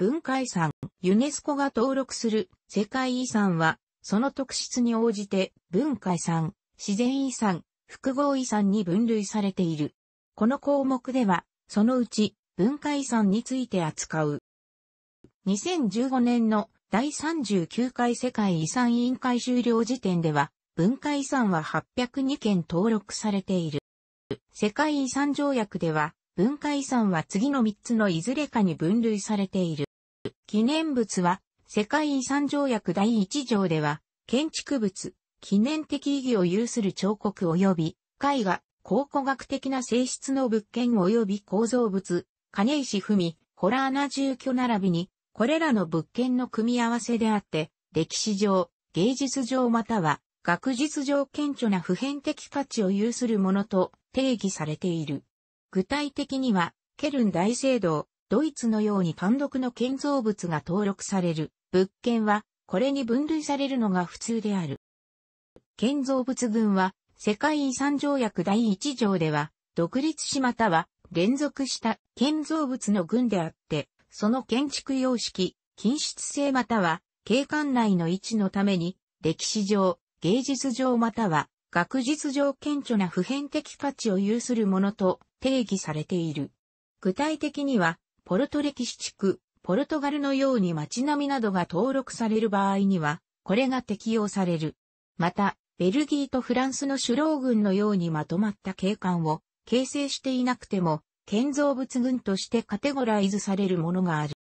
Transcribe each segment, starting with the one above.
文化遺産、ユネスコが登録する世界遺産は、その特質に応じて文化遺産、自然遺産、複合遺産に分類されている。この項目では、そのうち文化遺産について扱う。2015年の第39回世界遺産委員会終了時点では、文化遺産は802件登録されている。世界遺産条約では、文化遺産は次の3つのいずれかに分類されている。記念物は、世界遺産条約第1条では、建築物、記念的意義を有する彫刻及び、絵画、考古学的な性質の物件及び構造物、金石文、ホラーな住居並びに、これらの物件の組み合わせであって、歴史上、芸術上または、学術上顕著な普遍的価値を有するものと定義されている。具体的には、ケルン大聖堂、ドイツのように単独の建造物が登録される物件は、これに分類されるのが普通である。建造物群は、世界遺産条約第1条では、独立しまたは連続した建造物の群であって、その建築様式、均質性または、景観内の位置のために、歴史上、芸術上または、学術上顕著な普遍的価値を有するものと定義されている。具体的には、ポルト歴史地区、ポルトガルのように街並みなどが登録される場合には、これが適用される。また、ベルギーとフランスの首脳軍のようにまとまった景観を形成していなくても、建造物群としてカテゴライズされるものがある。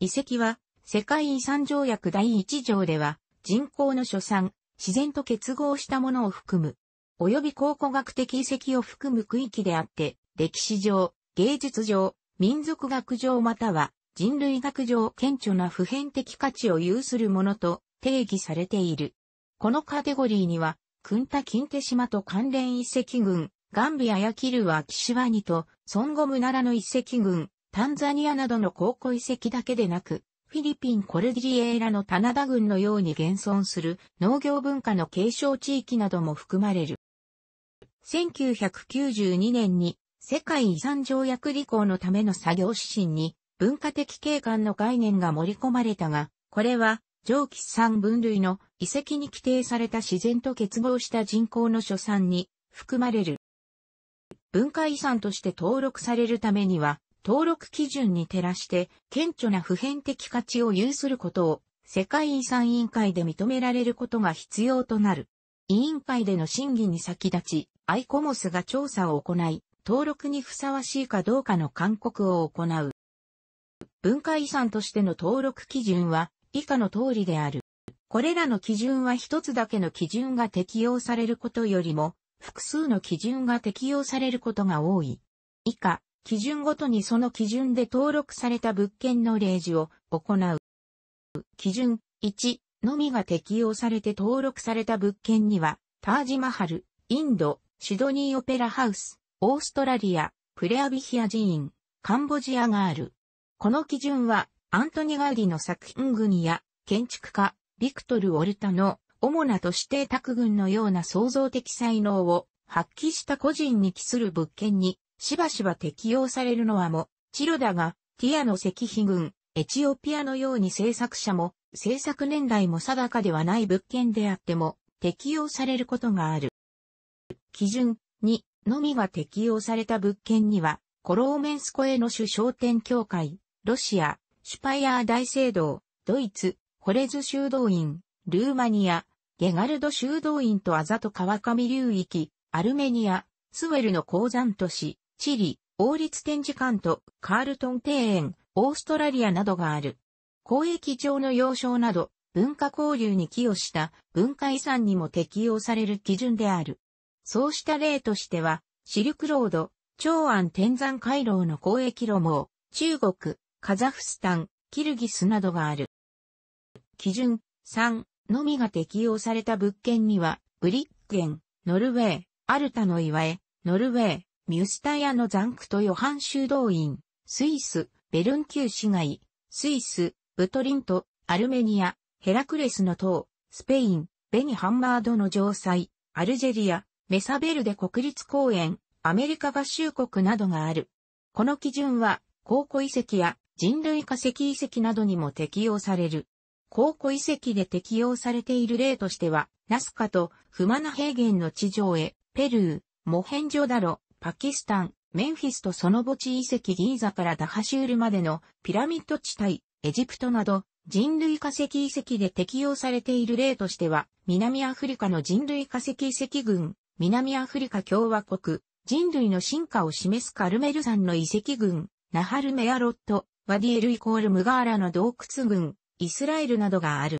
遺跡は、世界遺産条約第1条では、人口の所産、自然と結合したものを含む、及び考古学的遺跡を含む区域であって、歴史上、芸術上、民族学上または人類学上顕著な普遍的価値を有するものと定義されている。このカテゴリーには、クンタ・キンテ島と関連遺跡群、ガンビアやキルワ・キシワニと、ソンゴムナラの遺跡群、タンザニアなどの高校遺跡だけでなく、フィリピン・コルディエーラの棚田群のように現存する農業文化の継承地域なども含まれる。1992年に世界遺産条約履行のための作業指針に文化的景観の概念が盛り込まれたが、これは上記産分類の遺跡に規定された自然と結合した人口の所産に含まれる。文化遺産として登録されるためには、登録基準に照らして顕著な普遍的価値を有することを世界遺産委員会で認められることが必要となる。委員会での審議に先立ち、アイコモスが調査を行い、登録にふさわしいかどうかの勧告を行う。文化遺産としての登録基準は以下の通りである。これらの基準は一つだけの基準が適用されることよりも複数の基準が適用されることが多い。以下、基準ごとにその基準で登録された物件の例示を行う。基準1のみが適用されて登録された物件には、タージマハル、インド、シドニーオペラハウス、オーストラリア、プレアビヒア寺院、カンボジアがある。この基準は、アントニガウディの作品群や、建築家、ビクトル・オルタの、主な都市邸宅群のような創造的才能を発揮した個人に帰する物件にしばしば適用されるのはもチロだがティアの石碑群エチオピアのように制作者も制作年代も定かではない物件であっても適用されることがある。基準2のみが適用された物件には、コローメンスコエの主商店協会、ロシア、シュパイアー大聖堂、ドイツ、ホレズ修道院、ルーマニア、ゲガルド修道院とアザト川上流域、アルメニア、スウェルの鉱山都市、チリ、王立展示館とカールトン庭園、オーストラリアなどがある。交易上の要衝など、文化交流に寄与した文化遺産にも適用される基準である。そうした例としては、シルクロード、長安天山回廊の交易路網、中国、カザフスタン、キルギスなどがある。基準3のみが適用された物件には、ブリッケン、ノルウェー、アルタの岩江、ノルウェー、ミュスタヤのザンクトヨハン修道院、スイス、ベルン級市街、スイス、ブトリント、アルメニア、ヘラクレスの塔、スペイン、ベニハンマードの城塞、アルジェリア、メサベルデ国立公園、アメリカ合衆国などがある。この基準は、考古遺跡や人類化石遺跡などにも適用される。考古遺跡で適用されている例としては、ナスカとフマナ平原の地上へ、ペルー、モヘンジョダロ、パキスタン、メンフィスとその墓地遺跡ギーザからダハシュールまでのピラミッド地帯、エジプトなど人類化石遺跡で適用されている例としては、南アフリカの人類化石遺跡群、南アフリカ共和国、人類の進化を示すカルメル山の遺跡群、ナハルメアロット、ワディエルイコールムガーラの洞窟群、イスラエルなどがある。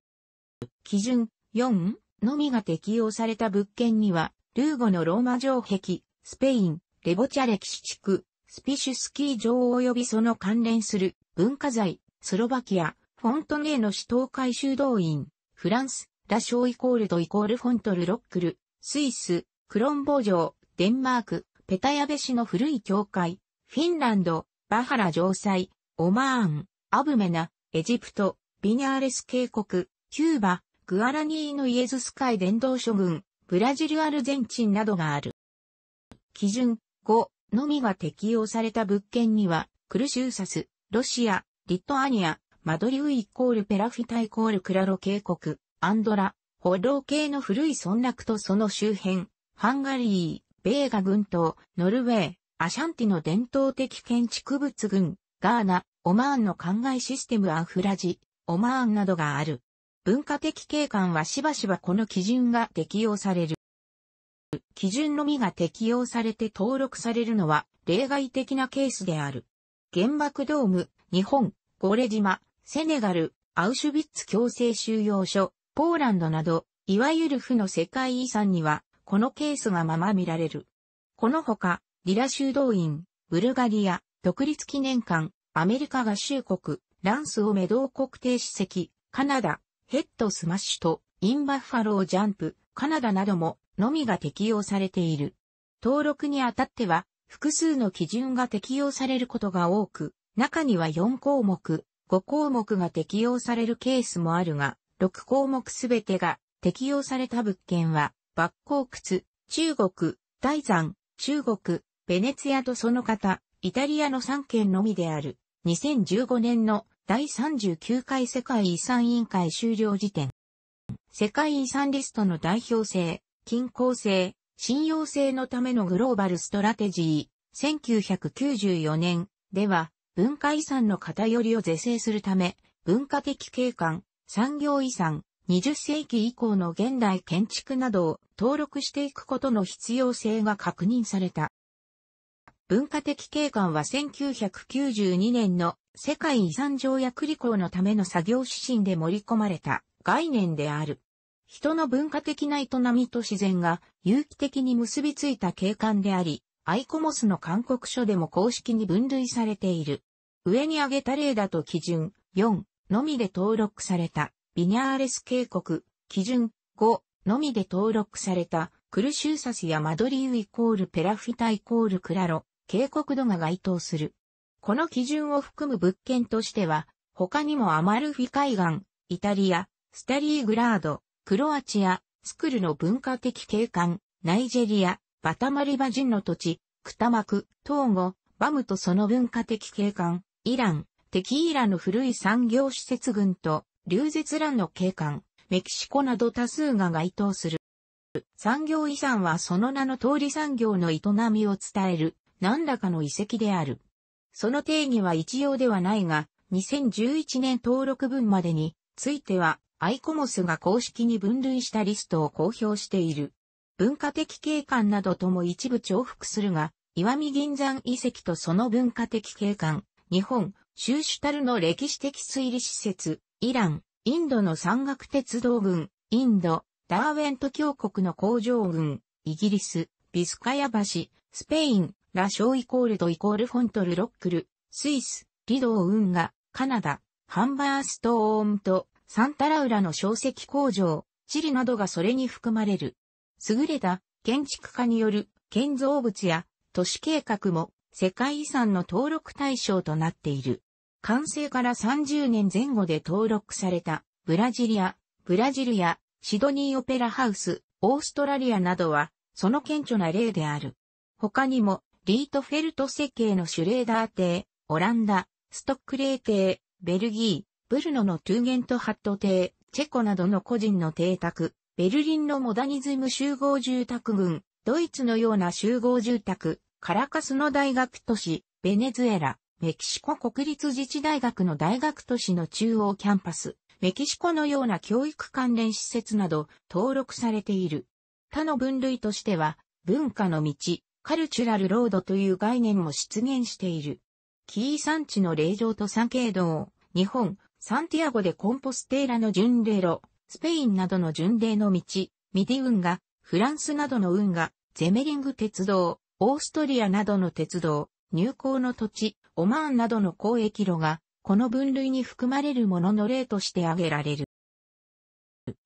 基準4のみが適用された物件には、ルーゴのローマ城壁、スペイン、レボチャ歴史地区、スピシュスキー城及びその関連する文化財、スロバキア、フォントネーの死闘。海修動員、フランス、ラショーイコールドイコールフォントルロックル、スイス、クロンボ城、デンマーク、ペタヤベ市の古い教会、フィンランド、バハラ城塞、オマーン、アブメナ、エジプト、ビニャーレス渓谷、キューバ、グアラニーのイエズス海伝道諸軍、ブラジルアルゼンチンなどがある。基準5のみが適用された物件には、クルシューサス、ロシア、リトアニア、マドリウイコールペラフィタイコールクラロ渓谷、アンドラ、ホロー系の古い村落とその周辺、ハンガリー、ベーガ群島、ノルウェー、アシャンティの伝統的建築物群、ガーナ、オマーンの灌漑システムアフラジ、オマーンなどがある。文化的景観はしばしばこの基準が適用される。基準のみが適用されて登録されるのは例外的なケースである。原爆ドーム、日本、ゴレ島、セネガル、アウシュビッツ強制収容所、ポーランドなど、いわゆる負の世界遺産にはこのケースがまま見られる。このほか、リラ修道院、ブルガリア、独立記念館、アメリカ合衆国、ランスをメドー国定史跡、カナダ、ヘッドスマッシュと、インバッファロージャンプ、カナダなども、のみが適用されている。登録にあたっては、複数の基準が適用されることが多く、中には4項目、5項目が適用されるケースもあるが、6項目すべてが適用された物件は、抜光窟、中国、大山、中国、ベネツィアとその方、イタリアの3県のみである、2015年の第39回世界遺産委員会終了時点。世界遺産リストの代表性、均衡性、信用性のためのグローバルストラテジー、1994年では、文化遺産の偏りを是正するため、文化的景観、産業遺産、20世紀以降の現代建築などを登録していくことの必要性が確認された。文化的景観は1992年の世界遺産条約履行のための作業指針で盛り込まれた概念である。人の文化的な営みと自然が有機的に結びついた景観であり、アイコモスの勧告書でも公式に分類されている。上に挙げた例だと基準4のみで登録された。ビニャーレス渓谷、基準5のみで登録された、クルシューサスやマドリーウイコールペラフィタイコールクラロ、渓谷度が該当する。この基準を含む物件としては、他にもアマルフィ海岸、イタリア、スタリーグラード、クロアチア、スクルの文化的景観、ナイジェリア、バタマリバ人の土地、クタマク、トーゴ、バムとその文化的景観、イラン、テキーラの古い産業施設群と、流絶乱の景観、メキシコなど多数が該当する。産業遺産はその名の通り産業の営みを伝える何らかの遺跡である。その定義は一様ではないが、2011年登録分までについては、アイコモスが公式に分類したリストを公表している。文化的景観などとも一部重複するが、岩見銀山遺跡とその文化的景観、日本、州主たるの歴史的推理施設、イラン、インドの山岳鉄道軍、インド、ダーウェント峡谷の工場群、イギリス、ビスカヤ橋、スペイン、ラショーイコールドイコールフォントルロックル、スイス、リドー運河、カナダ、ハンバーストーンと、サンタラウラの小石工場、チリなどがそれに含まれる。優れた建築家による建造物や都市計画も世界遺産の登録対象となっている。完成から30年前後で登録された、ブラジリア、ブラジルや、シドニーオペラハウス、オーストラリアなどは、その顕著な例である。他にも、リートフェルト設計のシュレーダー邸、オランダ、ストックレー邸、ベルギー、ブルノのトゥーゲントハット邸、チェコなどの個人の邸宅、ベルリンのモダニズム集合住宅群、ドイツのような集合住宅、カラカスの大学都市、ベネズエラ、メキシコ国立自治大学の大学都市の中央キャンパス、メキシコのような教育関連施設など登録されている。他の分類としては、文化の道、カルチュラルロードという概念も出現している。キー産地の霊場と三景堂、日本、サンティアゴでコンポステーラの巡礼路、スペインなどの巡礼の道、ミディ運河、フランスなどの運河、ゼメリング鉄道、オーストリアなどの鉄道、入港の土地、オマーンなどの交易路が、この分類に含まれるものの例として挙げられる。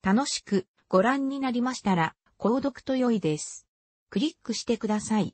楽しくご覧になりましたら、購読と良いです。クリックしてください。